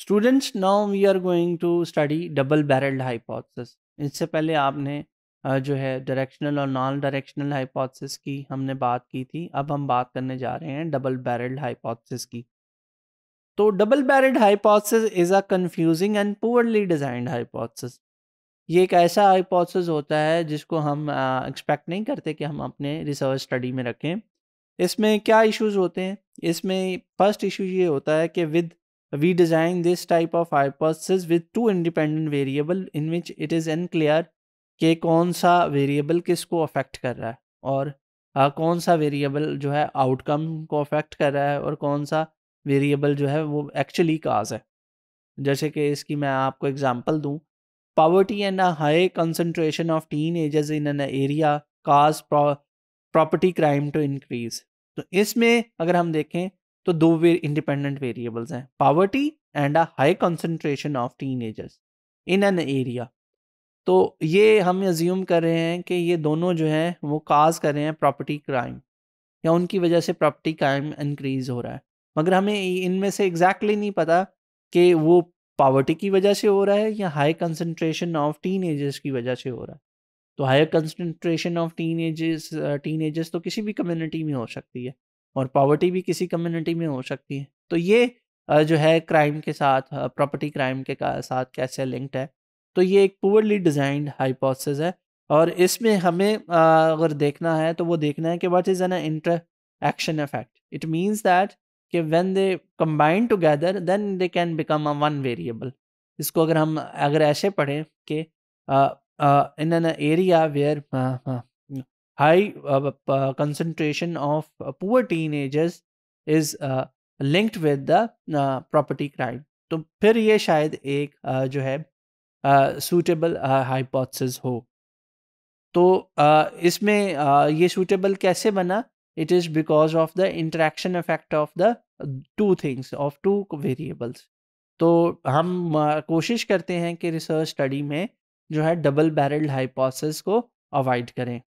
Students now we are going to study double barrelled hypothesis इससे पहले आपने जो है डायरेक्शनल और नॉन डायरेक्शनल हाइपोथेसिस की हमने बात की थी अब हम बात करने जा रहे हैं डबल बैरल्ड हाइपोथेसिस की तो double barrelled hypothesis is a confusing and poorly designed hypothesis ये एक ऐसा हाइपोथेसिस होता है जिसको हम एक्सपेक्ट नहीं करते कि हम अपने रिसर्च स्टडी में रखें इसमें क्या इश्यूज होते हैं इसमें फर्स्ट इशू ये होता है कि with We design this type of hypothesis with two independent variable in which it is unclear कि कौन सा variable किसको affect कर रहा है और आ, कौन सा variable जो है outcome को affect कर रहा है और कौन सा variable जो है वो actually cause है जैसे कि इसकी मैं आपको example दूं poverty and a high concentration of teenagers in an area cause pro- property crime to increase तो इसमें अगर हम देखें तो दो वे इंडिपेंडेंट वेरिएबल्स हैं poverty and a high concentration of teenagers in an area तो ये हम एज्यूम कर रहे हैं कि ये दोनों जो हैं वो काज कर रहे हैं प्रॉपर्टी क्राइम या उनकी वजह से प्रॉपर्टी क्राइम इंक्रीज हो रहा है मगर हमें इनमें से एग्जैक्टली exactly नहीं पता कि वो पावर्टी की वजह से हो रहा है या हाई कंसनट्रेशन ऑफ टीन की वजह से हो रहा है तो higher concentration of teenagers तो किसी भी कम्युनिटी में हो सकती है और पॉवर्टी भी किसी कम्युनिटी में हो सकती है तो ये जो है क्राइम के साथ प्रॉपर्टी क्राइम के साथ कैसे लिंक्ड है तो ये एक पुअरली डिजाइंड हाइपोथेसिस है और इसमें हमें अगर देखना है तो वो देखना है कि what is an interaction effect it means that कि when they combine together then they can become a one variable इसको अगर हम अगर ऐसे पढ़ें कि इन एन एरिया वेयर हाँ, हाँ। high uh, uh, uh, concentration of uh, poor teenagers is uh, linked with uh, तो फिर ये शायद एक uh, जो है सूटेबल uh, हाइपोथेसिस uh, हो तो uh, इसमें uh, ये सूटेबल कैसे बना it is because of the interaction effect of the two things of two variables तो हम uh, कोशिश करते हैं कि रिसर्च स्टडी में जो है डबल बैरल्ड हाइपोथेसिस को अवॉइड करें